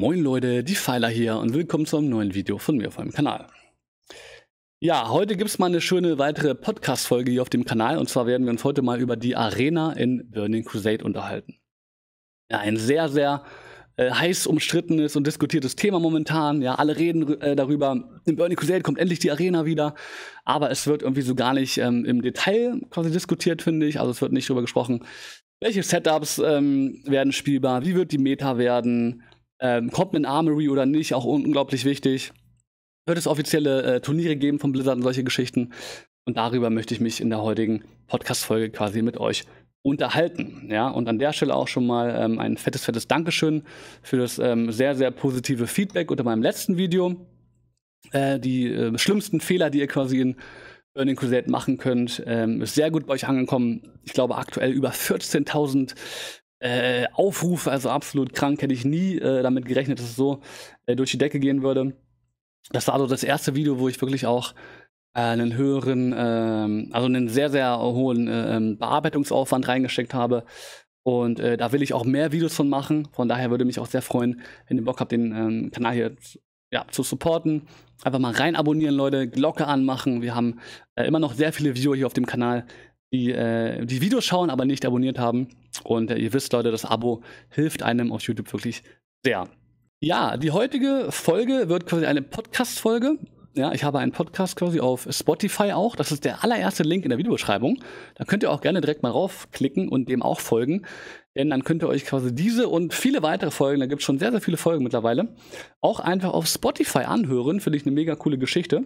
Moin Leute, die Pfeiler hier und willkommen zu einem neuen Video von mir auf meinem Kanal. Ja, heute gibt es mal eine schöne weitere Podcast-Folge hier auf dem Kanal und zwar werden wir uns heute mal über die Arena in Burning Crusade unterhalten. Ja, ein sehr, sehr äh, heiß umstrittenes und diskutiertes Thema momentan. Ja, alle reden äh, darüber. In Burning Crusade kommt endlich die Arena wieder, aber es wird irgendwie so gar nicht ähm, im Detail quasi diskutiert, finde ich. Also es wird nicht darüber gesprochen, welche Setups ähm, werden spielbar, wie wird die Meta werden, ähm, kommt ein Armory oder nicht, auch unglaublich wichtig. Wird es offizielle äh, Turniere geben von Blizzard und solche Geschichten? Und darüber möchte ich mich in der heutigen Podcast-Folge quasi mit euch unterhalten. Ja, und an der Stelle auch schon mal ähm, ein fettes, fettes Dankeschön für das ähm, sehr, sehr positive Feedback unter meinem letzten Video. Äh, die äh, schlimmsten Fehler, die ihr quasi in Burning Crusade machen könnt, ähm, ist sehr gut bei euch angekommen. Ich glaube aktuell über 14.000 äh, Aufrufe, also absolut krank, hätte ich nie äh, damit gerechnet, dass es so äh, durch die Decke gehen würde. Das war so das erste Video, wo ich wirklich auch äh, einen höheren, ähm, also einen sehr, sehr hohen äh, ähm, Bearbeitungsaufwand reingesteckt habe. Und äh, da will ich auch mehr Videos von machen. Von daher würde mich auch sehr freuen, wenn ihr Bock habt, den ähm, Kanal hier ja, zu supporten. Einfach mal rein abonnieren, Leute. Glocke anmachen. Wir haben äh, immer noch sehr viele Viewer hier auf dem Kanal die, äh, die Videos schauen, aber nicht abonniert haben. Und äh, ihr wisst, Leute, das Abo hilft einem auf YouTube wirklich sehr. Ja, die heutige Folge wird quasi eine Podcast-Folge. Ja, ich habe einen Podcast quasi auf Spotify auch. Das ist der allererste Link in der Videobeschreibung. Da könnt ihr auch gerne direkt mal raufklicken und dem auch folgen. Denn dann könnt ihr euch quasi diese und viele weitere Folgen, da gibt es schon sehr, sehr viele Folgen mittlerweile, auch einfach auf Spotify anhören. Finde ich eine mega coole Geschichte.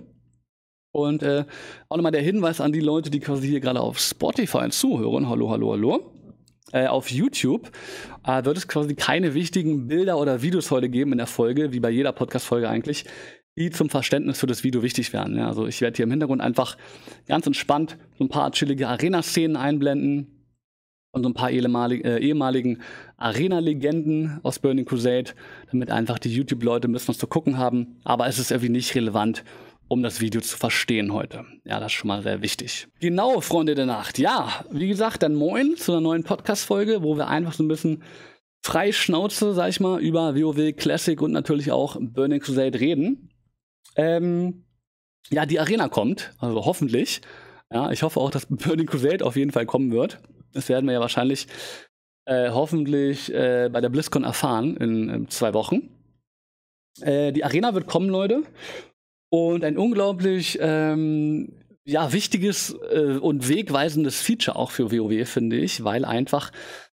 Und äh, auch nochmal der Hinweis an die Leute, die quasi hier gerade auf Spotify zuhören. Hallo, hallo, hallo. Äh, auf YouTube äh, wird es quasi keine wichtigen Bilder oder Videos heute geben in der Folge, wie bei jeder Podcast-Folge eigentlich, die zum Verständnis für das Video wichtig werden. Ja, also ich werde hier im Hintergrund einfach ganz entspannt so ein paar chillige Arena-Szenen einblenden und so ein paar ehemalig, äh, ehemaligen Arena-Legenden aus Burning Crusade, damit einfach die YouTube-Leute ein bisschen was zu gucken haben. Aber es ist irgendwie nicht relevant um das Video zu verstehen heute. Ja, das ist schon mal sehr wichtig. Genau, Freunde der Nacht. Ja, wie gesagt, dann moin zu einer neuen Podcast-Folge, wo wir einfach so ein bisschen frei Schnauze, sag ich mal, über WoW Classic und natürlich auch Burning Crusade reden. Ähm, ja, die Arena kommt, also hoffentlich. Ja, ich hoffe auch, dass Burning Crusade auf jeden Fall kommen wird. Das werden wir ja wahrscheinlich äh, hoffentlich äh, bei der BlizzCon erfahren in, in zwei Wochen. Äh, die Arena wird kommen, Leute und ein unglaublich ähm, ja, wichtiges äh, und wegweisendes Feature auch für WoW, finde ich, weil einfach,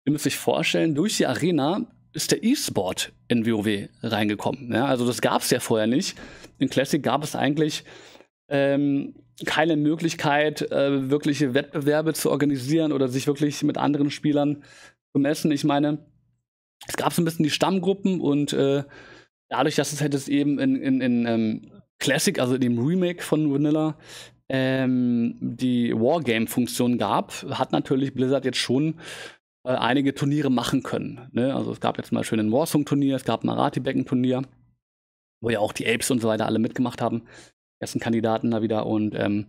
ihr müsst euch vorstellen, durch die Arena ist der E-Sport in WoW reingekommen. Ja? Also das gab es ja vorher nicht. In Classic gab es eigentlich ähm, keine Möglichkeit, äh, wirkliche Wettbewerbe zu organisieren oder sich wirklich mit anderen Spielern zu messen. Ich meine, es gab so ein bisschen die Stammgruppen und äh, dadurch, dass es halt eben in, in, in ähm, Classic, also dem Remake von Vanilla, ähm, die Wargame-Funktion gab, hat natürlich Blizzard jetzt schon äh, einige Turniere machen können. Ne? Also es gab jetzt mal schön ein Warsong-Turnier, es gab ein Marathi-Becken-Turnier, wo ja auch die Apes und so weiter alle mitgemacht haben. Ersten Kandidaten da wieder und ähm,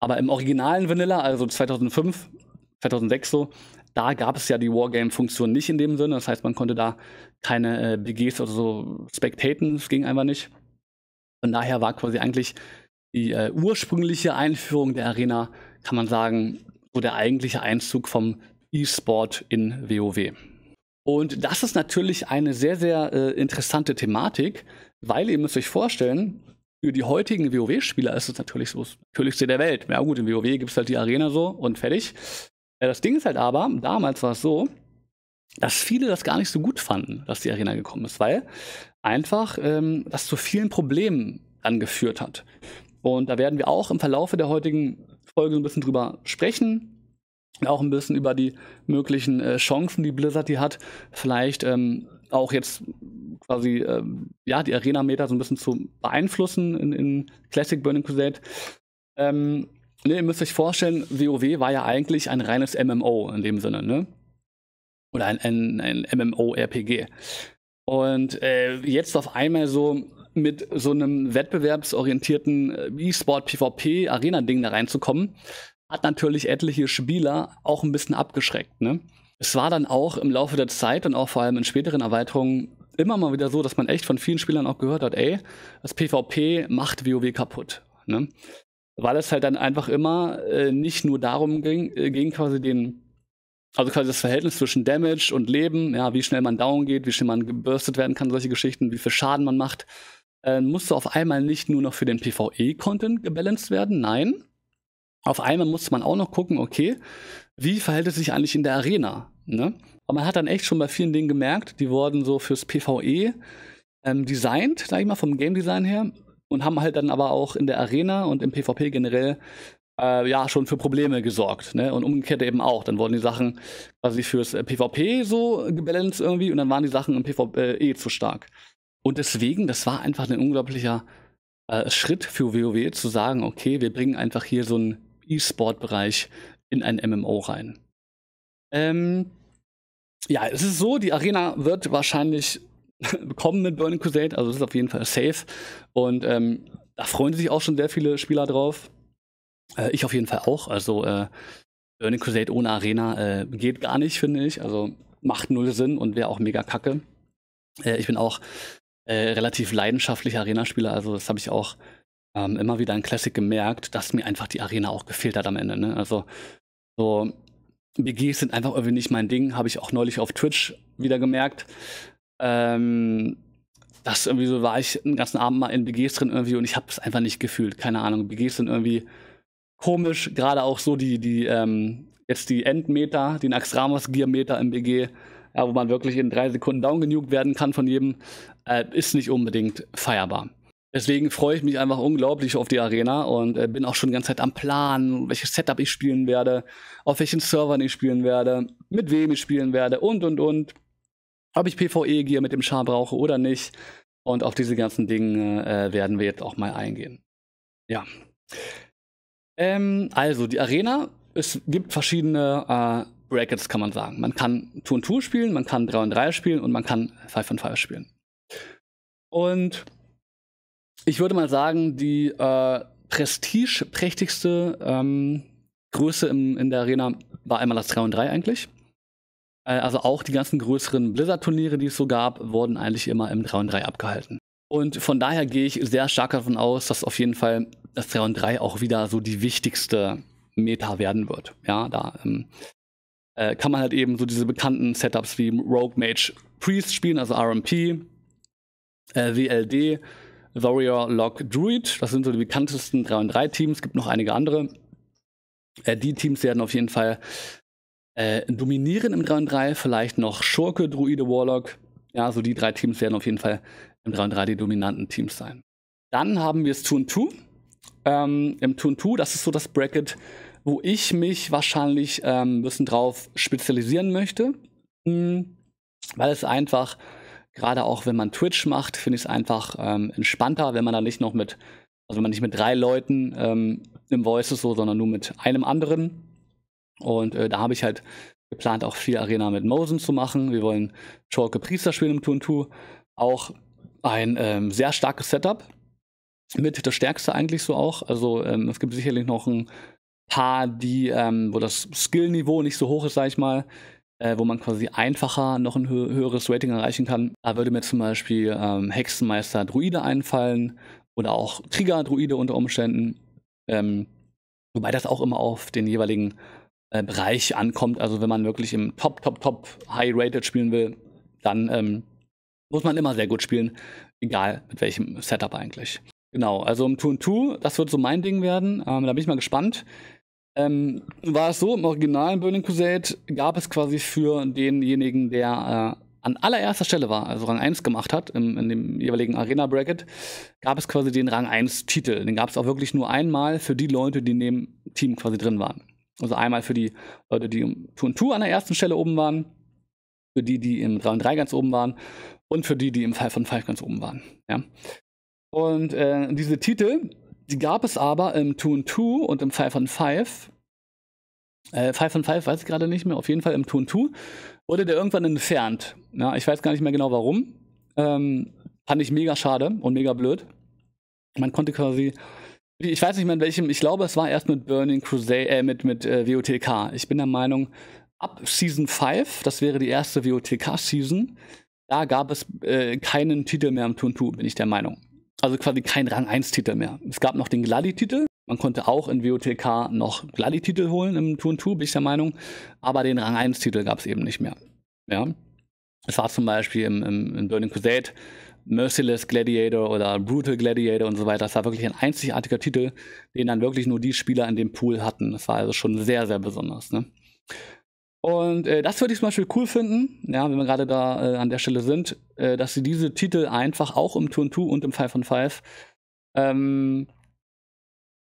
aber im originalen Vanilla, also 2005, 2006 so, da gab es ja die Wargame-Funktion nicht in dem Sinne. Das heißt, man konnte da keine äh, BGs oder so spectaten. Das ging einfach nicht. Von daher war quasi eigentlich die äh, ursprüngliche Einführung der Arena, kann man sagen, so der eigentliche Einzug vom E-Sport in WoW. Und das ist natürlich eine sehr, sehr äh, interessante Thematik, weil ihr müsst euch vorstellen, für die heutigen WoW-Spieler ist es natürlich so das Natürlichste der Welt. Ja gut, in WoW gibt es halt die Arena so und fertig. Ja, äh, das Ding ist halt aber, damals war es so, dass viele das gar nicht so gut fanden, dass die Arena gekommen ist, weil einfach ähm, das zu vielen Problemen angeführt hat. Und da werden wir auch im Verlauf der heutigen Folge ein bisschen drüber sprechen. Auch ein bisschen über die möglichen äh, Chancen, die Blizzard hier hat, vielleicht ähm, auch jetzt quasi ähm, ja, die Arena-Meter so ein bisschen zu beeinflussen in, in Classic Burning Crusade. Ähm, ne, ihr müsst euch vorstellen, WoW war ja eigentlich ein reines MMO in dem Sinne. Ne? Oder ein, ein, ein MMORPG. Und äh, jetzt auf einmal so mit so einem wettbewerbsorientierten äh, E-Sport-PvP-Arena-Ding da reinzukommen, hat natürlich etliche Spieler auch ein bisschen abgeschreckt. Ne? Es war dann auch im Laufe der Zeit und auch vor allem in späteren Erweiterungen immer mal wieder so, dass man echt von vielen Spielern auch gehört hat, ey, das PvP macht WoW kaputt. Ne? Weil es halt dann einfach immer äh, nicht nur darum ging, äh, gegen quasi den also quasi das Verhältnis zwischen Damage und Leben, ja, wie schnell man down geht, wie schnell man gebürstet werden kann, solche Geschichten, wie viel Schaden man macht, äh, musste auf einmal nicht nur noch für den PvE-Content gebalanced werden, nein. Auf einmal musste man auch noch gucken, okay, wie verhält es sich eigentlich in der Arena? Ne? Aber man hat dann echt schon bei vielen Dingen gemerkt, die wurden so fürs PvE ähm, designt, sag ich mal, vom Game Design her und haben halt dann aber auch in der Arena und im PvP generell äh, ja schon für Probleme gesorgt. Ne? Und umgekehrt eben auch. Dann wurden die Sachen quasi fürs äh, PvP so gebalanced irgendwie und dann waren die Sachen im PvP äh, eh zu stark. Und deswegen, das war einfach ein unglaublicher äh, Schritt für WoW zu sagen, okay, wir bringen einfach hier so einen E-Sport-Bereich in ein MMO rein. Ähm, ja, es ist so, die Arena wird wahrscheinlich kommen mit Burning Crusade, also es ist auf jeden Fall safe. Und ähm, da freuen sich auch schon sehr viele Spieler drauf. Äh, ich auf jeden Fall auch. Also äh, Burning Crusade ohne Arena äh, geht gar nicht, finde ich. Also macht null Sinn und wäre auch mega kacke. Äh, ich bin auch äh, relativ leidenschaftlicher Arena-Spieler, also das habe ich auch ähm, immer wieder in Classic gemerkt, dass mir einfach die Arena auch gefehlt hat am Ende. Ne? Also so BGs sind einfach irgendwie nicht mein Ding, habe ich auch neulich auf Twitch wieder gemerkt. Ähm, das irgendwie so war ich den ganzen Abend mal in BGs drin irgendwie und ich habe es einfach nicht gefühlt. Keine Ahnung, BGs sind irgendwie komisch, gerade auch so die, die, ähm, jetzt die Endmeter, den Axramas Gear-Meter im BG, ja, wo man wirklich in drei Sekunden downgenugt werden kann von jedem, äh, ist nicht unbedingt feierbar. Deswegen freue ich mich einfach unglaublich auf die Arena und äh, bin auch schon die ganze Zeit am Plan, welches Setup ich spielen werde, auf welchen Servern ich spielen werde, mit wem ich spielen werde und und und. Ob ich PvE-Gear mit dem Char brauche oder nicht. Und auf diese ganzen Dinge äh, werden wir jetzt auch mal eingehen. Ja. Ähm, also, die Arena, es gibt verschiedene äh, Brackets, kann man sagen. Man kann Tour und Tour spielen, man kann 3 und 3 spielen und man kann 5 und 5 spielen. Und ich würde mal sagen, die äh, prestigeprächtigste ähm, Größe im, in der Arena war einmal das 3 und 3 eigentlich. Äh, also auch die ganzen größeren Blizzard-Turniere, die es so gab, wurden eigentlich immer im 3 und 3 abgehalten. Und von daher gehe ich sehr stark davon aus, dass auf jeden Fall das 3 und 3 auch wieder so die wichtigste Meta werden wird. Ja, da ähm, äh, kann man halt eben so diese bekannten Setups wie Rogue Mage Priest spielen, also RMP, äh, WLD, Warrior, Lock, Druid. Das sind so die bekanntesten 3 und 3 Teams. Es gibt noch einige andere. Äh, die Teams werden auf jeden Fall äh, dominieren im 3 und 3. Vielleicht noch Schurke, Druide, Warlock. Ja, so die drei Teams werden auf jeden Fall im 3-3 die dominanten Teams sein. Dann haben wir das Turn 2. Ähm, Im Turn 2, das ist so das Bracket, wo ich mich wahrscheinlich ähm, ein bisschen drauf spezialisieren möchte. Hm, weil es einfach, gerade auch wenn man Twitch macht, finde ich es einfach ähm, entspannter, wenn man da nicht noch mit, also wenn man nicht mit drei Leuten ähm, im Voice ist, so, sondern nur mit einem anderen. Und äh, da habe ich halt geplant, auch vier Arena mit Mosen zu machen. Wir wollen Schorke Priester spielen im Turn 2. Auch ein ähm, sehr starkes Setup. Mit das stärkste eigentlich so auch. Also ähm, es gibt sicherlich noch ein paar, die, ähm, wo das Skill-Niveau nicht so hoch ist, sag ich mal, äh, wo man quasi einfacher noch ein hö höheres Rating erreichen kann. Da würde mir zum Beispiel ähm, Hexenmeister Druide einfallen oder auch Krieger-Druide unter Umständen. Ähm, wobei das auch immer auf den jeweiligen äh, Bereich ankommt. Also wenn man wirklich im Top, Top, Top High-Rated spielen will, dann ähm, muss man immer sehr gut spielen, egal mit welchem Setup eigentlich. Genau, also im 2-2, das wird so mein Ding werden. Ähm, da bin ich mal gespannt. Ähm, war es so, im originalen Burning Crusade gab es quasi für denjenigen, der äh, an allererster Stelle war, also Rang 1 gemacht hat, im, in dem jeweiligen Arena-Bracket, gab es quasi den Rang 1-Titel. Den gab es auch wirklich nur einmal für die Leute, die in dem Team quasi drin waren. Also einmal für die Leute, die im 2 2 an der ersten Stelle oben waren, für die, die im 3 und 3 ganz oben waren und für die, die im Fall von Five ganz oben waren. Ja. Und äh, diese Titel, die gab es aber im Tune 2 und im Five von Five. Äh, Five von Five weiß ich gerade nicht mehr, auf jeden Fall im Tune 2 wurde der irgendwann entfernt. Ja, ich weiß gar nicht mehr genau warum. Ähm, fand ich mega schade und mega blöd. Man konnte quasi, ich weiß nicht mehr in welchem, ich glaube, es war erst mit Burning Crusade, äh, mit, mit äh, WOTK. Ich bin der Meinung, ab Season 5, das wäre die erste WOTK-Season, da gab es äh, keinen Titel mehr im Turn 2, bin ich der Meinung. Also quasi kein Rang 1 Titel mehr. Es gab noch den Gladi-Titel. Man konnte auch in WOTK noch Gladi-Titel holen im Turn 2, bin ich der Meinung. Aber den Rang 1 Titel gab es eben nicht mehr. Ja. Es war zum Beispiel im, im, im Burning Crusade Merciless Gladiator oder Brutal Gladiator und so weiter. Das war wirklich ein einzigartiger Titel, den dann wirklich nur die Spieler in dem Pool hatten. Das war also schon sehr, sehr besonders. Ne? Und äh, das würde ich zum Beispiel cool finden, ja, wenn wir gerade da äh, an der Stelle sind, äh, dass sie diese Titel einfach auch im Turn 2 und im 5 on 5 ähm,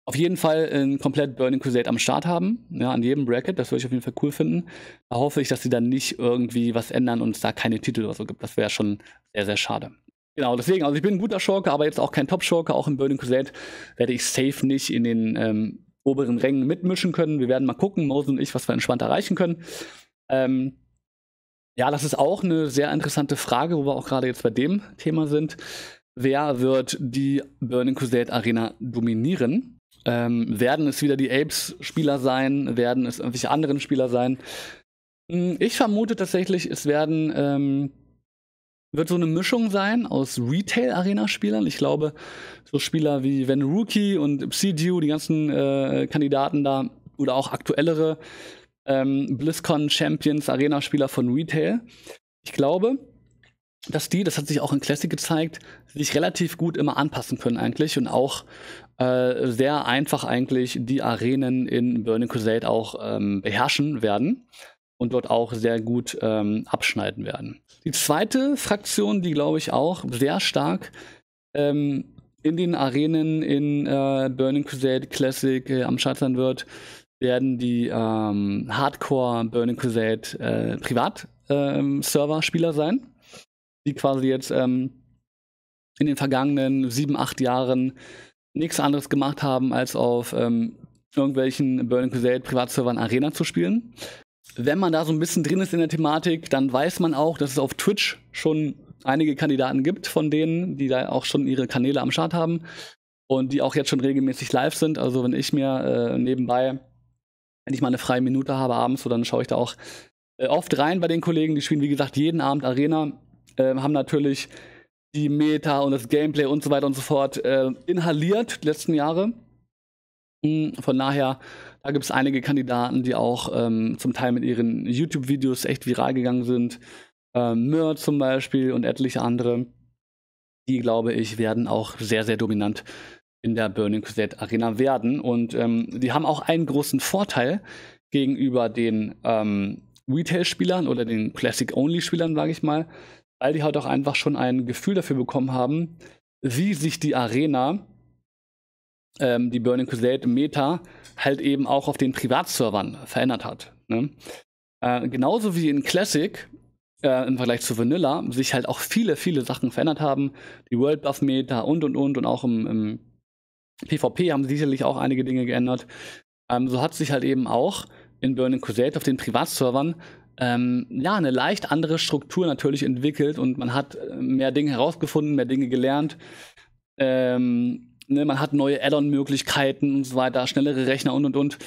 auf jeden Fall ein komplett Burning Crusade am Start haben, ja, an jedem Bracket, das würde ich auf jeden Fall cool finden. Da hoffe ich, dass sie dann nicht irgendwie was ändern und es da keine Titel oder so gibt. Das wäre schon sehr, sehr schade. Genau, deswegen, also ich bin ein guter Schurke, aber jetzt auch kein Top-Schurke, auch in Burning Crusade werde ich safe nicht in den ähm, oberen Rängen mitmischen können. Wir werden mal gucken, Mose und ich, was wir entspannt erreichen können. Ähm, ja, das ist auch eine sehr interessante Frage, wo wir auch gerade jetzt bei dem Thema sind. Wer wird die Burning Crusade Arena dominieren? Ähm, werden es wieder die Apes-Spieler sein? Werden es irgendwelche anderen Spieler sein? Hm, ich vermute tatsächlich, es werden ähm, wird so eine Mischung sein aus Retail-Arena-Spielern. Ich glaube, so Spieler wie Van Rookie und Psidu, die ganzen äh, Kandidaten da, oder auch aktuellere ähm, BlizzCon-Champions, Arena-Spieler von Retail. Ich glaube, dass die, das hat sich auch in Classic gezeigt, sich relativ gut immer anpassen können eigentlich und auch äh, sehr einfach eigentlich die Arenen in Burning Crusade auch ähm, beherrschen werden und dort auch sehr gut ähm, abschneiden werden. Die zweite Fraktion, die glaube ich auch sehr stark ähm, in den Arenen in äh, Burning Crusade Classic äh, am Scheitern wird, werden die ähm, Hardcore Burning Crusade äh, Privat-Server-Spieler ähm, sein, die quasi jetzt ähm, in den vergangenen sieben, acht Jahren nichts anderes gemacht haben, als auf ähm, irgendwelchen Burning Crusade Privatservern Arena zu spielen wenn man da so ein bisschen drin ist in der Thematik, dann weiß man auch, dass es auf Twitch schon einige Kandidaten gibt von denen, die da auch schon ihre Kanäle am Start haben und die auch jetzt schon regelmäßig live sind. Also wenn ich mir äh, nebenbei, wenn ich mal eine freie Minute habe abends, so, dann schaue ich da auch äh, oft rein bei den Kollegen. Die spielen, wie gesagt, jeden Abend Arena, äh, haben natürlich die Meta und das Gameplay und so weiter und so fort äh, inhaliert die letzten Jahre. Hm, von daher, da gibt es einige Kandidaten, die auch ähm, zum Teil mit ihren YouTube-Videos echt viral gegangen sind. Ähm, Mör zum Beispiel und etliche andere. Die, glaube ich, werden auch sehr, sehr dominant in der Burning Crusade Arena werden. Und ähm, die haben auch einen großen Vorteil gegenüber den ähm, Retail-Spielern oder den Classic-Only-Spielern, sage ich mal, weil die halt auch einfach schon ein Gefühl dafür bekommen haben, wie sich die Arena ähm, die Burning Crusade Meta halt eben auch auf den Privatservern verändert hat. Ne? Äh, genauso wie in Classic äh, im Vergleich zu Vanilla sich halt auch viele, viele Sachen verändert haben. Die World Buff Meta und und und und auch im, im PvP haben sicherlich auch einige Dinge geändert. Ähm, so hat sich halt eben auch in Burning Crusade auf den Privatservern ähm, ja, eine leicht andere Struktur natürlich entwickelt und man hat äh, mehr Dinge herausgefunden, mehr Dinge gelernt. Ähm, Ne, man hat neue Add-on-Möglichkeiten und so weiter, schnellere Rechner und und und.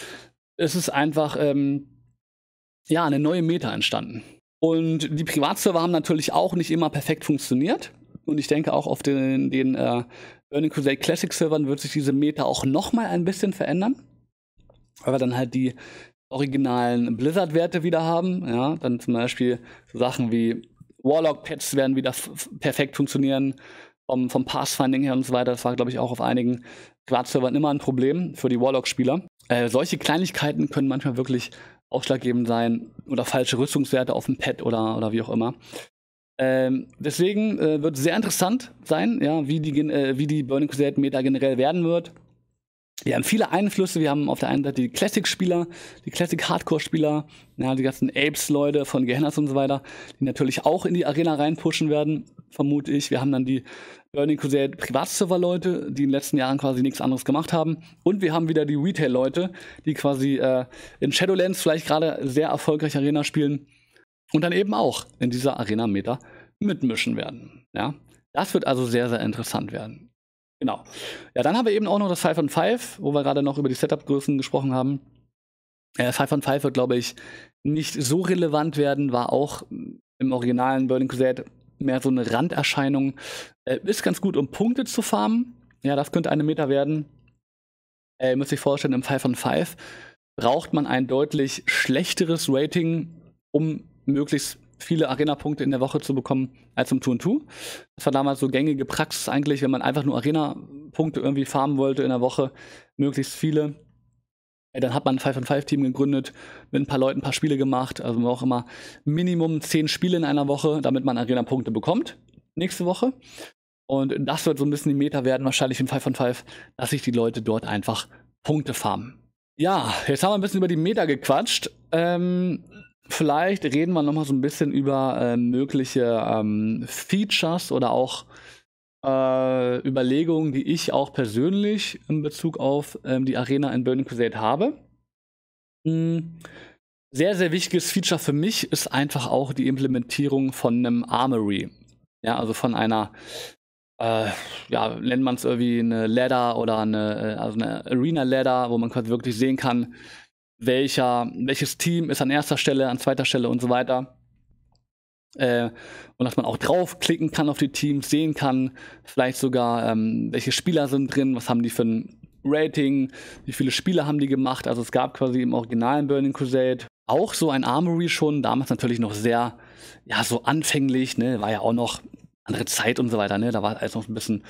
Es ist einfach, ähm, ja, eine neue Meta entstanden. Und die Privatserver haben natürlich auch nicht immer perfekt funktioniert. Und ich denke auch auf den, den äh, Burning Crusade Classic Servern wird sich diese Meta auch nochmal ein bisschen verändern. Weil wir dann halt die originalen Blizzard-Werte wieder haben. Ja, dann zum Beispiel so Sachen wie Warlock-Pets werden wieder perfekt funktionieren vom, vom Pathfinding her und so weiter. Das war, glaube ich, auch auf einigen Grad-Servern immer ein Problem für die Warlock-Spieler. Äh, solche Kleinigkeiten können manchmal wirklich ausschlaggebend sein oder falsche Rüstungswerte auf dem Pad oder, oder wie auch immer. Ähm, deswegen äh, wird sehr interessant sein, ja, wie die, äh, wie die Burning Crusade Meta generell werden wird wir haben viele Einflüsse. Wir haben auf der einen Seite die Classic-Spieler, die Classic-Hardcore-Spieler, ja, die ganzen Apes-Leute von Gehenners und so weiter, die natürlich auch in die Arena reinpushen werden, vermute ich. Wir haben dann die Burning Crusade Privatserver-Leute, die in den letzten Jahren quasi nichts anderes gemacht haben. Und wir haben wieder die Retail-Leute, die quasi äh, in Shadowlands vielleicht gerade sehr erfolgreich Arena spielen und dann eben auch in dieser Arena-Meta mitmischen werden. Ja? Das wird also sehr, sehr interessant werden. Genau. Ja, dann haben wir eben auch noch das 5 on 5, wo wir gerade noch über die Setup-Größen gesprochen haben. Äh, 5 on 5 wird, glaube ich, nicht so relevant werden, war auch im originalen Burning Crusade mehr so eine Randerscheinung. Äh, ist ganz gut, um Punkte zu farmen. Ja, das könnte eine Meter werden. Äh, ihr müsst euch vorstellen, im 5 on 5 braucht man ein deutlich schlechteres Rating, um möglichst viele Arena-Punkte in der Woche zu bekommen als im Turn 2. Das war damals so gängige Praxis eigentlich, wenn man einfach nur Arena-Punkte irgendwie farmen wollte in der Woche, möglichst viele. Dann hat man ein 5-on-5-Team gegründet, mit ein paar Leuten ein paar Spiele gemacht. Also man braucht immer Minimum 10 Spiele in einer Woche, damit man Arena-Punkte bekommt nächste Woche. Und das wird so ein bisschen die Meta werden, wahrscheinlich im 5-on-5, dass sich die Leute dort einfach Punkte farmen. Ja, jetzt haben wir ein bisschen über die Meta gequatscht. Ähm, vielleicht reden wir nochmal so ein bisschen über äh, mögliche ähm, Features oder auch äh, Überlegungen, die ich auch persönlich in Bezug auf ähm, die Arena in Burning Crusade habe. Mhm. Sehr, sehr wichtiges Feature für mich ist einfach auch die Implementierung von einem Armory. Ja, also von einer, äh, ja, nennt man es irgendwie eine Ladder oder eine, äh, also eine Arena-Ladder, wo man quasi wirklich sehen kann, welcher, welches Team ist an erster Stelle, an zweiter Stelle und so weiter. Äh, und dass man auch draufklicken kann auf die Teams, sehen kann, vielleicht sogar, ähm, welche Spieler sind drin, was haben die für ein Rating, wie viele Spieler haben die gemacht. Also es gab quasi im originalen Burning Crusade auch so ein Armory schon, damals natürlich noch sehr, ja, so anfänglich, ne, war ja auch noch andere Zeit und so weiter, ne, da war alles noch ein bisschen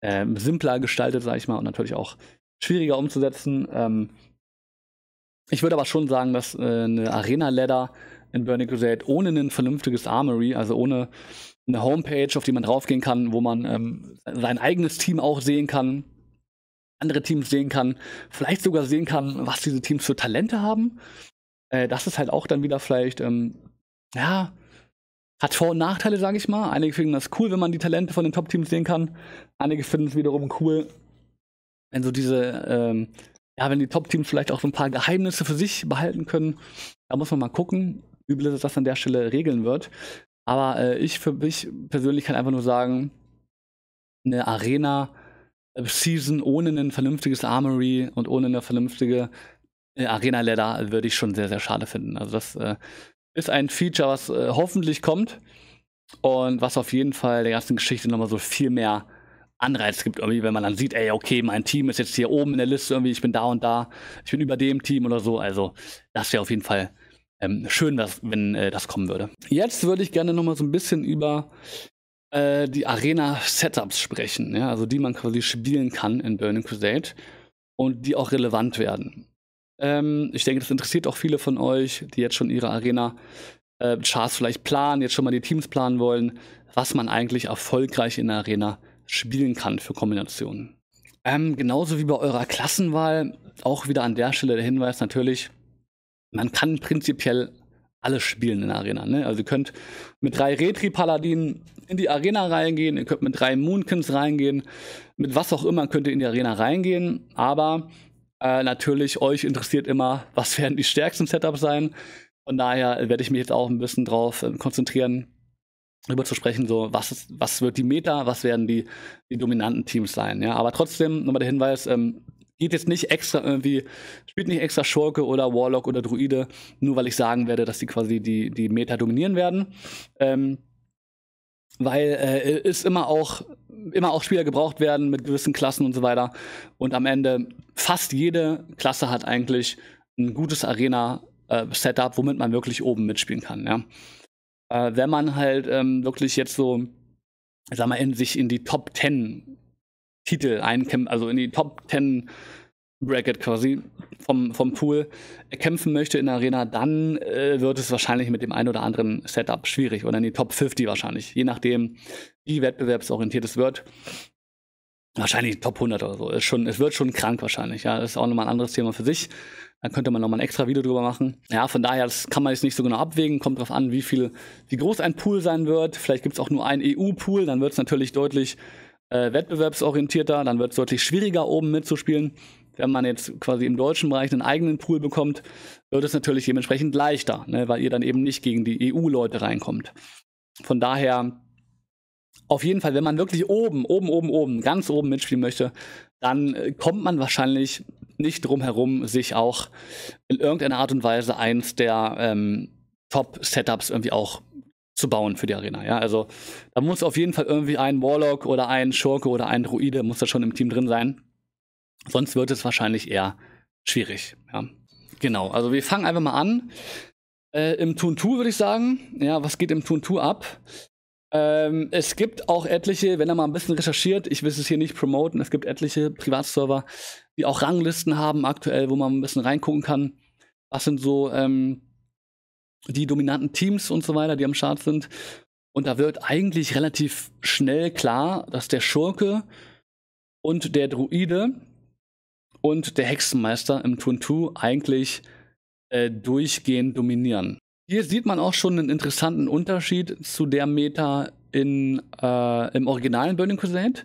äh, simpler gestaltet, sag ich mal, und natürlich auch schwieriger umzusetzen. Ähm, ich würde aber schon sagen, dass äh, eine Arena-Ladder in Burning Crusade ohne ein vernünftiges Armory, also ohne eine Homepage, auf die man draufgehen kann, wo man ähm, sein eigenes Team auch sehen kann, andere Teams sehen kann, vielleicht sogar sehen kann, was diese Teams für Talente haben. Äh, das ist halt auch dann wieder vielleicht, ähm, ja, hat Vor- und Nachteile, sage ich mal. Einige finden das cool, wenn man die Talente von den Top-Teams sehen kann. Einige finden es wiederum cool, wenn so diese ähm, ja, wenn die Top-Teams vielleicht auch so ein paar Geheimnisse für sich behalten können, da muss man mal gucken, wie Blizzard das an der Stelle regeln wird. Aber äh, ich für mich persönlich kann einfach nur sagen, eine Arena äh, Season ohne ein vernünftiges Armory und ohne eine vernünftige äh, Arena Ladder würde ich schon sehr, sehr schade finden. Also das äh, ist ein Feature, was äh, hoffentlich kommt und was auf jeden Fall der ganzen Geschichte nochmal so viel mehr Anreiz gibt, irgendwie, wenn man dann sieht, ey, okay, mein Team ist jetzt hier oben in der Liste, irgendwie, ich bin da und da, ich bin über dem Team oder so. Also, das wäre auf jeden Fall ähm, schön, dass, wenn äh, das kommen würde. Jetzt würde ich gerne nochmal so ein bisschen über äh, die Arena-Setups sprechen, ja? also die man quasi spielen kann in Burning Crusade und die auch relevant werden. Ähm, ich denke, das interessiert auch viele von euch, die jetzt schon ihre arena äh, Chars vielleicht planen, jetzt schon mal die Teams planen wollen, was man eigentlich erfolgreich in der Arena spielen kann für Kombinationen. Ähm, genauso wie bei eurer Klassenwahl, auch wieder an der Stelle der Hinweis natürlich, man kann prinzipiell alles spielen in der Arena. Ne? Also ihr könnt mit drei Retri-Paladinen in die Arena reingehen, ihr könnt mit drei Moonkins reingehen, mit was auch immer könnt ihr in die Arena reingehen, aber äh, natürlich euch interessiert immer, was werden die stärksten Setups sein. Von daher werde ich mich jetzt auch ein bisschen drauf äh, konzentrieren, darüber zu sprechen, so was, ist, was wird die Meta, was werden die, die dominanten Teams sein. Ja? Aber trotzdem nochmal der Hinweis, ähm, geht jetzt nicht extra irgendwie, spielt nicht extra Schurke oder Warlock oder Druide, nur weil ich sagen werde, dass die quasi die, die Meta dominieren werden. Ähm, weil äh, ist immer auch immer auch Spieler gebraucht werden mit gewissen Klassen und so weiter. Und am Ende fast jede Klasse hat eigentlich ein gutes Arena-Setup, äh, womit man wirklich oben mitspielen kann. Ja? Äh, wenn man halt ähm, wirklich jetzt so, sag mal, in sich in die Top 10 Titel einkämpft, also in die Top 10 Bracket quasi vom, vom Pool kämpfen möchte in der Arena, dann äh, wird es wahrscheinlich mit dem einen oder anderen Setup schwierig oder in die Top 50 wahrscheinlich, je nachdem, wie wettbewerbsorientiert es wird. Wahrscheinlich Top 100 oder so. Ist schon, es wird schon krank wahrscheinlich. Ja, das ist auch nochmal ein anderes Thema für sich. Da könnte man nochmal ein extra Video drüber machen. Ja, von daher, das kann man jetzt nicht so genau abwägen. Kommt drauf an, wie viel, wie groß ein Pool sein wird. Vielleicht gibt es auch nur einen EU-Pool, dann wird es natürlich deutlich äh, wettbewerbsorientierter, dann wird es deutlich schwieriger, oben mitzuspielen. Wenn man jetzt quasi im deutschen Bereich einen eigenen Pool bekommt, wird es natürlich dementsprechend leichter, ne, weil ihr dann eben nicht gegen die EU-Leute reinkommt. Von daher, auf jeden Fall, wenn man wirklich oben, oben, oben, oben, ganz oben mitspielen möchte, dann äh, kommt man wahrscheinlich nicht drumherum, sich auch in irgendeiner Art und Weise eins der ähm, Top-Setups irgendwie auch zu bauen für die Arena. Ja? Also da muss auf jeden Fall irgendwie ein Warlock oder ein Schurke oder ein Druide muss da schon im Team drin sein. Sonst wird es wahrscheinlich eher schwierig. Ja? Genau, also wir fangen einfach mal an. Äh, Im Tuntu würde ich sagen. Ja, was geht im Tuntu ab? Ähm, es gibt auch etliche, wenn er mal ein bisschen recherchiert, ich will es hier nicht promoten, es gibt etliche Privatserver, die auch Ranglisten haben aktuell, wo man ein bisschen reingucken kann, was sind so ähm, die dominanten Teams und so weiter, die am Start sind. Und da wird eigentlich relativ schnell klar, dass der Schurke und der Druide und der Hexenmeister im Turn 2 eigentlich äh, durchgehend dominieren. Hier sieht man auch schon einen interessanten Unterschied zu der Meta in, äh, im originalen Burning Crusade.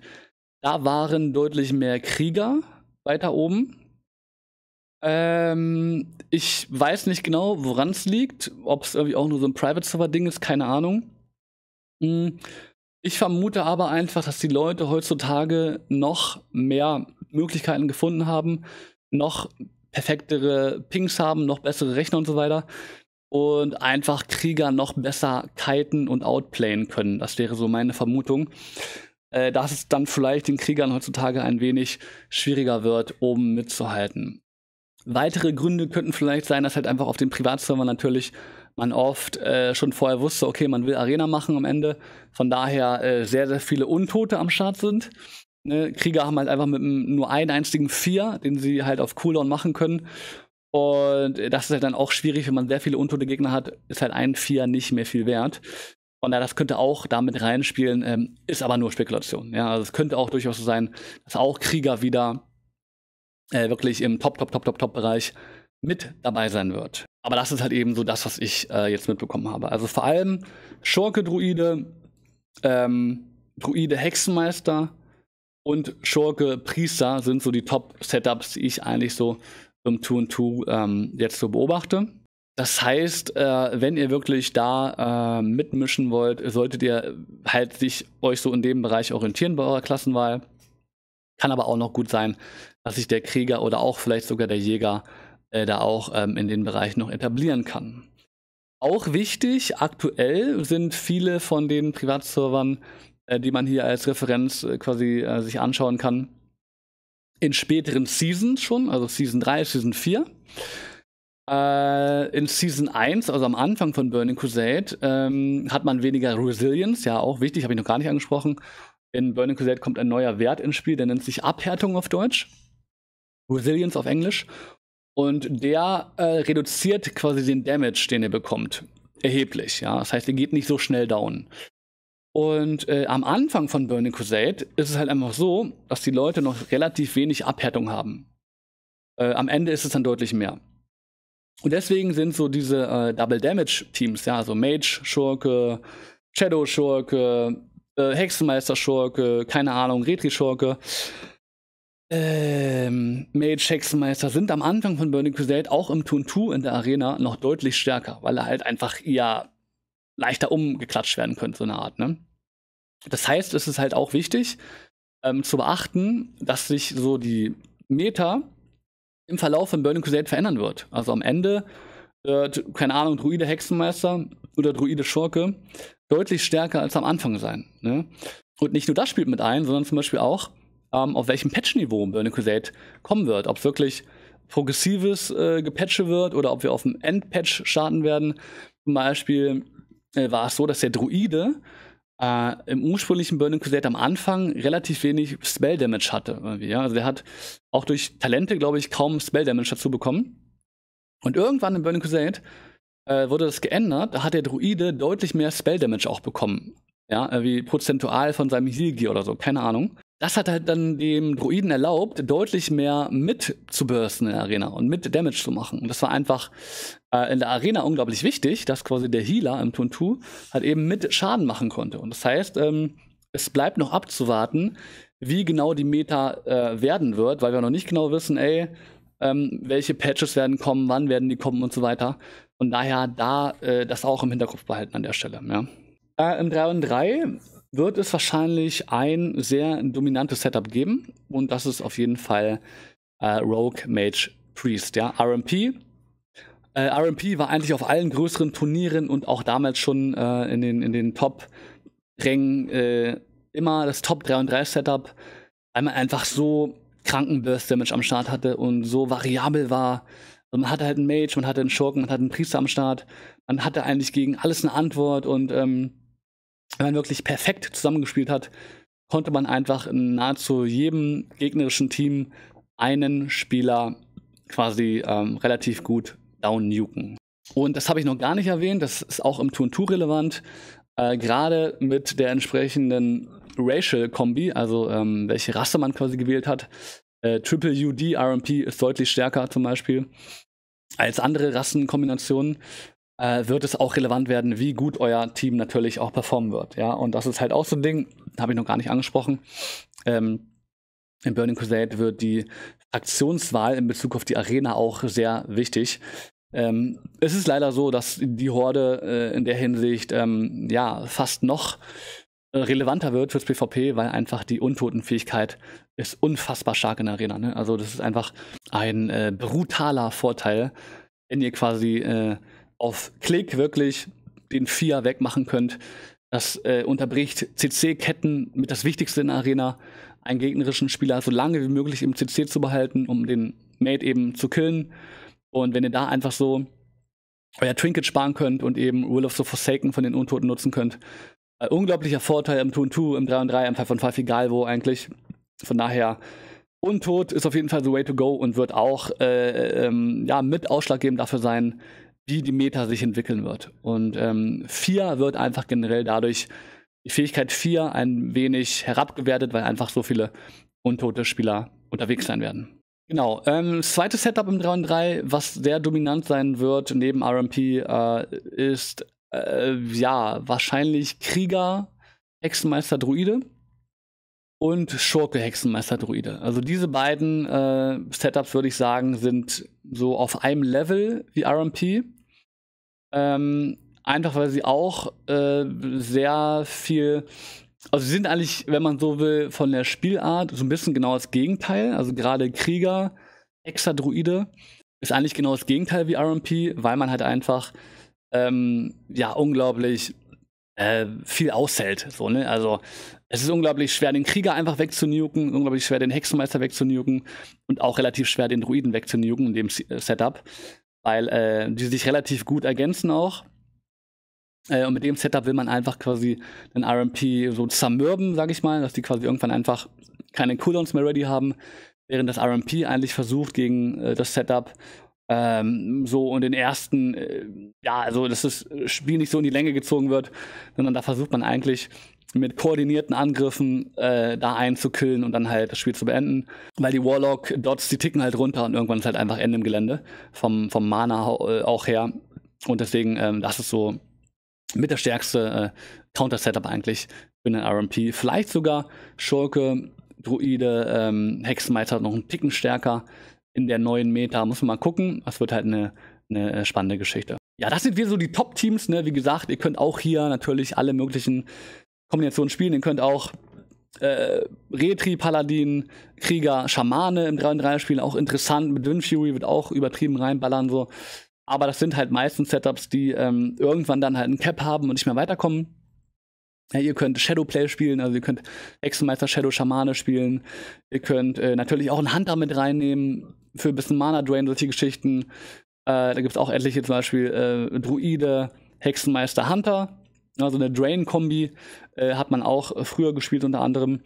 Da waren deutlich mehr Krieger weiter oben. Ähm, ich weiß nicht genau, woran es liegt, ob es irgendwie auch nur so ein Private-Server-Ding ist, keine Ahnung. Hm. Ich vermute aber einfach, dass die Leute heutzutage noch mehr Möglichkeiten gefunden haben, noch perfektere Pings haben, noch bessere Rechner und so weiter und einfach Krieger noch besser kiten und outplayen können. Das wäre so meine Vermutung äh, dass es dann vielleicht den Kriegern heutzutage ein wenig schwieriger wird, oben mitzuhalten. Weitere Gründe könnten vielleicht sein, dass halt einfach auf den Privatservern natürlich man oft äh, schon vorher wusste, okay, man will Arena machen am Ende. Von daher äh, sehr, sehr viele Untote am Start sind. Ne? Krieger haben halt einfach mit nur einen einzigen Vier, den sie halt auf Cooldown machen können. Und äh, das ist halt dann auch schwierig, wenn man sehr viele untote Gegner hat, ist halt ein Vier nicht mehr viel wert. Und daher, das könnte auch damit reinspielen, ähm, ist aber nur Spekulation. Ja, also es könnte auch durchaus so sein, dass auch Krieger wieder äh, wirklich im Top, Top, Top, Top, Top-Bereich mit dabei sein wird. Aber das ist halt eben so das, was ich äh, jetzt mitbekommen habe. Also vor allem Schurke-Druide, ähm, Druide-Hexenmeister und Schurke-Priester sind so die Top-Setups, die ich eigentlich so im 2 2 ähm, jetzt so beobachte. Das heißt, äh, wenn ihr wirklich da äh, mitmischen wollt, solltet ihr halt sich euch so in dem Bereich orientieren bei eurer Klassenwahl. Kann aber auch noch gut sein, dass sich der Krieger oder auch vielleicht sogar der Jäger äh, da auch ähm, in den Bereich noch etablieren kann. Auch wichtig, aktuell sind viele von den Privatservern, äh, die man hier als Referenz äh, quasi äh, sich anschauen kann, in späteren Seasons schon, also Season 3, Season 4. Äh, in Season 1, also am Anfang von Burning Crusade, ähm, hat man weniger Resilience, ja auch wichtig, habe ich noch gar nicht angesprochen. In Burning Crusade kommt ein neuer Wert ins Spiel, der nennt sich Abhärtung auf Deutsch. Resilience auf Englisch. Und der äh, reduziert quasi den Damage, den ihr bekommt. Erheblich, ja. Das heißt, ihr geht nicht so schnell down. Und äh, am Anfang von Burning Crusade ist es halt einfach so, dass die Leute noch relativ wenig Abhärtung haben. Äh, am Ende ist es dann deutlich mehr. Und deswegen sind so diese äh, Double Damage Teams, ja, also Mage, Schurke, Shadow Schurke, äh, Hexenmeister Schurke, keine Ahnung, Retri Schurke, ähm, Mage, Hexenmeister sind am Anfang von Burning Crusade auch im Turn 2 in der Arena noch deutlich stärker, weil er halt einfach ja leichter umgeklatscht werden könnte, so eine Art, ne? Das heißt, es ist halt auch wichtig ähm, zu beachten, dass sich so die Meta im Verlauf von Burning Crusade verändern wird. Also am Ende, wird, äh, keine Ahnung, Druide Hexenmeister oder Druide Schurke deutlich stärker als am Anfang sein. Ne? Und nicht nur das spielt mit ein, sondern zum Beispiel auch, ähm, auf welchem Patch-Niveau Burning Crusade kommen wird. Ob es wirklich progressives äh, Gepatche wird oder ob wir auf dem Endpatch starten werden. Zum Beispiel äh, war es so, dass der Druide äh, im ursprünglichen Burning Crusade am Anfang relativ wenig Spell Damage hatte. ja? Also der hat auch durch Talente, glaube ich, kaum Spell Damage dazu bekommen. Und irgendwann im Burning Crusade äh, wurde das geändert, da hat der Druide deutlich mehr Spell Damage auch bekommen. Ja, äh, wie prozentual von seinem Heal Gear oder so, keine Ahnung das hat halt dann dem Druiden erlaubt, deutlich mehr mitzubürsten in der Arena und mit Damage zu machen. Und das war einfach äh, in der Arena unglaublich wichtig, dass quasi der Healer im Turn 2 halt eben mit Schaden machen konnte. Und das heißt, ähm, es bleibt noch abzuwarten, wie genau die Meta äh, werden wird, weil wir noch nicht genau wissen, ey, ähm, welche Patches werden kommen, wann werden die kommen und so weiter. Und daher da äh, das auch im Hinterkopf behalten an der Stelle. Ja. Äh, Im 3 und 3 wird es wahrscheinlich ein sehr dominantes Setup geben. Und das ist auf jeden Fall äh, Rogue Mage Priest, ja, RMP. Äh, RMP war eigentlich auf allen größeren Turnieren und auch damals schon äh, in den, in den Top-Rängen äh, immer das Top 3 und 3 Setup, weil man einfach so kranken Burst Damage am Start hatte und so variabel war. Also man hatte halt einen Mage, man hatte einen Schurken, man hatte einen Priester am Start. Man hatte eigentlich gegen alles eine Antwort und ähm, wenn man wirklich perfekt zusammengespielt hat, konnte man einfach in nahezu jedem gegnerischen Team einen Spieler quasi ähm, relativ gut down nuken. Und das habe ich noch gar nicht erwähnt, das ist auch im Turn 2 relevant. Äh, Gerade mit der entsprechenden Racial-Kombi, also ähm, welche Rasse man quasi gewählt hat. Äh, Triple UD RMP ist deutlich stärker zum Beispiel als andere Rassenkombinationen. Äh, wird es auch relevant werden, wie gut euer Team natürlich auch performen wird. Ja, und das ist halt auch so ein Ding, habe ich noch gar nicht angesprochen. Ähm, in Burning Crusade wird die Aktionswahl in Bezug auf die Arena auch sehr wichtig. Ähm, es ist leider so, dass die Horde äh, in der Hinsicht ähm, ja fast noch äh, relevanter wird fürs PvP, weil einfach die Untotenfähigkeit ist unfassbar stark in der Arena. Ne? Also das ist einfach ein äh, brutaler Vorteil, wenn ihr quasi äh, auf Klick wirklich den Vier wegmachen könnt. Das äh, unterbricht CC-Ketten mit das Wichtigste in der Arena, einen gegnerischen Spieler so lange wie möglich im CC zu behalten, um den Mate eben zu killen. Und wenn ihr da einfach so euer Trinket sparen könnt und eben Will of the Forsaken von den Untoten nutzen könnt, äh, unglaublicher Vorteil im 2-2, im 3-3, im 5-5, egal wo eigentlich. Von daher, Untot ist auf jeden Fall the way to go und wird auch äh, ähm, ja, mit ausschlaggebend dafür sein, wie die Meta sich entwickeln wird. Und ähm, 4 wird einfach generell dadurch die Fähigkeit 4 ein wenig herabgewertet, weil einfach so viele untote Spieler unterwegs sein werden. Genau, ähm, zweites Setup im 3 und 3, was sehr dominant sein wird neben RMP, äh, ist äh, ja wahrscheinlich Krieger, Hexenmeister, Druide und Schurke Hexenmeister Druide. Also diese beiden äh, Setups würde ich sagen sind so auf einem Level wie RMP. Ähm, einfach weil sie auch äh, sehr viel also sie sind eigentlich, wenn man so will, von der Spielart so ein bisschen genau das Gegenteil. Also gerade Krieger, Hexer Druide ist eigentlich genau das Gegenteil wie RMP, weil man halt einfach ähm, ja unglaublich äh, viel aushält. So, ne? Also es ist unglaublich schwer, den Krieger einfach wegzunuken, unglaublich schwer, den Hexenmeister wegzunuken und auch relativ schwer, den Druiden wegzunuken in dem äh, Setup, weil äh, die sich relativ gut ergänzen auch. Äh, und mit dem Setup will man einfach quasi den RMP so zermürben, sag ich mal, dass die quasi irgendwann einfach keine Cooldowns mehr ready haben, während das RMP eigentlich versucht gegen äh, das Setup ähm, so und den ersten, äh, ja, also dass das äh, Spiel nicht so in die Länge gezogen wird, sondern da versucht man eigentlich mit koordinierten Angriffen äh, da einzukillen und dann halt das Spiel zu beenden. Weil die Warlock-Dots, die ticken halt runter und irgendwann ist halt einfach Ende im Gelände. Vom, vom Mana äh, auch her. Und deswegen, ähm, das ist so mit der stärkste äh, Counter-Setup eigentlich für den RMP. Vielleicht sogar Schurke, Druide, ähm, Hexenmeister noch einen Ticken stärker in der neuen Meta. Muss man mal gucken. Das wird halt eine, eine äh, spannende Geschichte. Ja, das sind wir so die Top-Teams. Ne? Wie gesagt, ihr könnt auch hier natürlich alle möglichen Kombination spielen. Ihr könnt auch äh, Retri, Paladin, Krieger, Schamane im 3-3 spielen. Auch interessant. Mit Wind Fury wird auch übertrieben reinballern. So. Aber das sind halt meistens Setups, die ähm, irgendwann dann halt einen Cap haben und nicht mehr weiterkommen. Ja, ihr könnt Shadowplay spielen, also ihr könnt Hexenmeister Shadow Schamane spielen. Ihr könnt äh, natürlich auch einen Hunter mit reinnehmen für ein bisschen Mana Drain, solche Geschichten. Äh, da gibt es auch etliche, zum Beispiel äh, Druide, Hexenmeister, Hunter. Also eine Drain-Kombi äh, hat man auch früher gespielt unter anderem.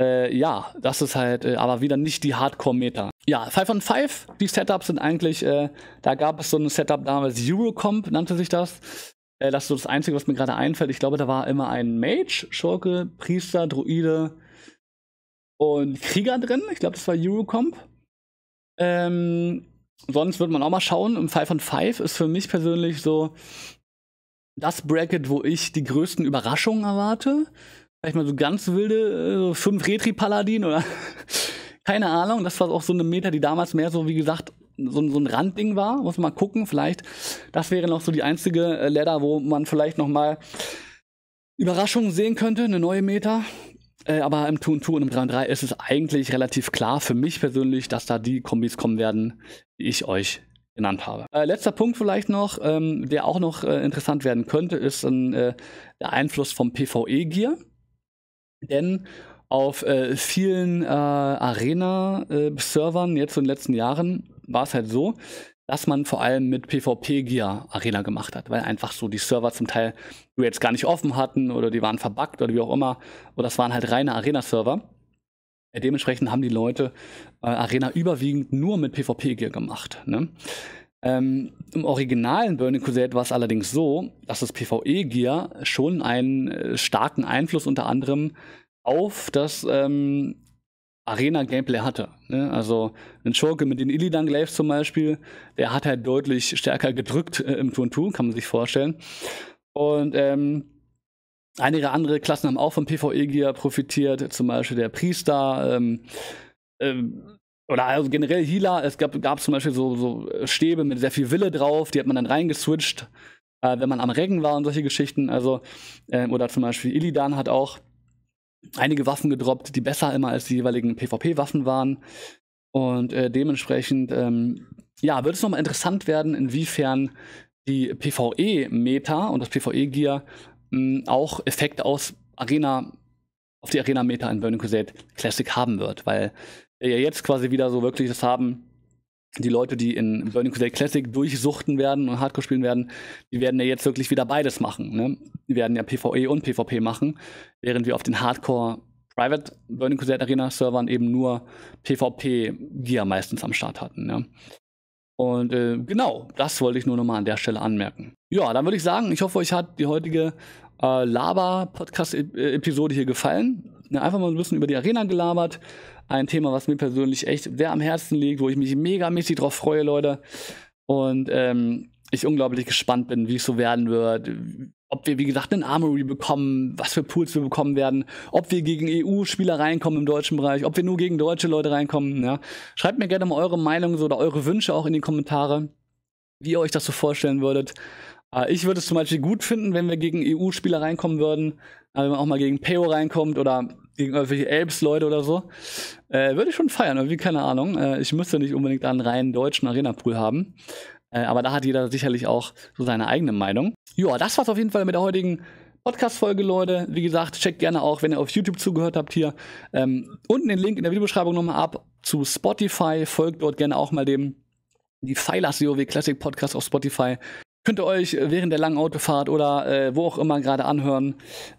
Äh, ja, das ist halt äh, aber wieder nicht die Hardcore-Meta. Ja, 5 on 5, die Setups sind eigentlich, äh, da gab es so ein Setup damals, Eurocomp nannte sich das. Äh, das ist so das Einzige, was mir gerade einfällt. Ich glaube, da war immer ein Mage, Schurke, Priester, Druide und Krieger drin. Ich glaube, das war Eurocomp. Ähm, sonst würde man auch mal schauen. Im 5 on 5 ist für mich persönlich so, das Bracket, wo ich die größten Überraschungen erwarte. Vielleicht mal so ganz wilde, so äh, fünf Retri-Paladin oder keine Ahnung. Das war auch so eine Meta, die damals mehr so, wie gesagt, so, so ein Randding war. Muss man mal gucken, vielleicht. Das wäre noch so die einzige äh, Ladder, wo man vielleicht noch mal Überraschungen sehen könnte, eine neue Meta. Äh, aber im 2 2 und im 3 3 ist es eigentlich relativ klar für mich persönlich, dass da die Kombis kommen werden, die ich euch genannt habe. Äh, letzter Punkt vielleicht noch, ähm, der auch noch äh, interessant werden könnte, ist ein, äh, der Einfluss vom PvE-Gear. Denn auf äh, vielen äh, Arena-Servern jetzt in den letzten Jahren war es halt so, dass man vor allem mit PvP-Gear Arena gemacht hat, weil einfach so die Server zum Teil die jetzt gar nicht offen hatten oder die waren verbuggt oder wie auch immer, oder das waren halt reine Arena-Server. Äh, dementsprechend haben die Leute äh, Arena überwiegend nur mit PvP-Gear gemacht. Ne? Ähm, Im originalen Burning Crusade war es allerdings so, dass das PvE-Gear schon einen äh, starken Einfluss unter anderem auf das ähm, Arena-Gameplay hatte. Ne? Also ein Schurke mit den Illidan Glaives zum Beispiel, der hat halt deutlich stärker gedrückt äh, im Turn two kann man sich vorstellen. Und ähm, Einige andere Klassen haben auch vom PvE-Gear profitiert, zum Beispiel der Priester ähm, ähm, oder also generell Healer. Es gab, gab zum Beispiel so, so, Stäbe mit sehr viel Wille drauf, die hat man dann reingeswitcht, äh, wenn man am Regen war und solche Geschichten. Also, äh, oder zum Beispiel Illidan hat auch einige Waffen gedroppt, die besser immer als die jeweiligen PvP-Waffen waren. Und äh, dementsprechend, ähm, ja, wird es nochmal interessant werden, inwiefern die PvE-Meta und das PvE-Gear mh, auch Effekt aus Arena, auf die Arena-Meta in Burning Crusade Classic haben wird, weil wir ja jetzt quasi wieder so wirklich das haben, die Leute, die in Burning Crusade Classic durchsuchten werden und Hardcore spielen werden, die werden ja jetzt wirklich wieder beides machen. Ne? Die werden ja PvE und PvP machen, während wir auf den Hardcore Private Burning Crusade Arena Servern eben nur PvP-Gear meistens am Start hatten. Ne? Und äh, genau, das wollte ich nur nochmal an der Stelle anmerken. Ja, dann würde ich sagen, ich hoffe, euch hat die heutige äh, Laber-Podcast-Episode äh, hier gefallen. einfach mal ein bisschen über die Arena gelabert. Ein Thema, was mir persönlich echt sehr am Herzen liegt, wo ich mich megamäßig drauf freue, Leute. Und ähm, ich unglaublich gespannt bin, wie es so werden wird, ob wir, wie gesagt, einen Armory bekommen, was für Pools wir bekommen werden, ob wir gegen EU-Spieler reinkommen im deutschen Bereich, ob wir nur gegen deutsche Leute reinkommen. Ja. Schreibt mir gerne mal eure Meinung so, oder eure Wünsche auch in die Kommentare, wie ihr euch das so vorstellen würdet. Äh, ich würde es zum Beispiel gut finden, wenn wir gegen EU-Spieler reinkommen würden, äh, wenn man auch mal gegen Peo reinkommt oder gegen irgendwelche Elbs-Leute oder so. Äh, würde ich schon feiern, irgendwie, keine Ahnung. Äh, ich müsste nicht unbedingt einen reinen deutschen Arena-Pool haben. Äh, aber da hat jeder sicherlich auch so seine eigene Meinung. Ja, das war's auf jeden Fall mit der heutigen Podcast-Folge, Leute. Wie gesagt, checkt gerne auch, wenn ihr auf YouTube zugehört habt hier, ähm, unten den Link in der Videobeschreibung nochmal ab zu Spotify. Folgt dort gerne auch mal dem die Pfeilers COW Classic Podcast auf Spotify. Könnt ihr euch äh, während der langen Autofahrt oder äh, wo auch immer gerade anhören.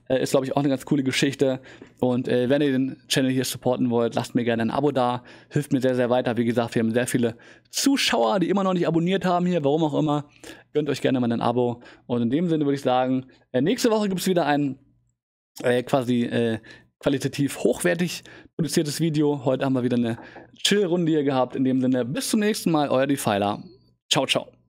Äh, ist, glaube ich, auch eine ganz coole Geschichte. Und äh, wenn ihr den Channel hier supporten wollt, lasst mir gerne ein Abo da. Hilft mir sehr, sehr weiter. Wie gesagt, wir haben sehr viele Zuschauer, die immer noch nicht abonniert haben hier, warum auch immer. Gönnt euch gerne mal ein Abo. Und in dem Sinne würde ich sagen, äh, nächste Woche gibt es wieder ein äh, quasi qualitativ hochwertig produziertes Video. Heute haben wir wieder eine Chill-Runde hier gehabt. In dem Sinne, bis zum nächsten Mal, euer Defiler. Ciao, ciao.